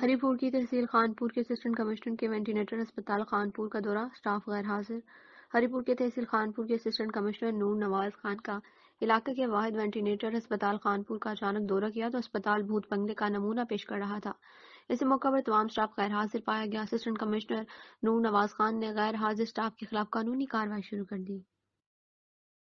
हरीपुर की तहसील खानपुर के assistant commissioner के वेंटिलेटर अस्पताल खानपुर का दौरा स्टाफ गैर हाजिर हरीपुर के तहसील खानपुर के असिस्टेंट कमिश्नर नूर नवाज खान का इलाके के वाहिद वेंटिलेटर अस्पताल खानपुर का अचानक दौरा किया तो अस्पताल भूत बंगले का नमूना पेश कर रहा था इस मौके पर तमाम स्टाफ गैर हाजिर पाया गया असिस्टेंट कमिश्नर नूर नवाज खान ने गैर हाजिर स्टाफ के खिलाफ कानूनी कार्रवाई शुरू कर दी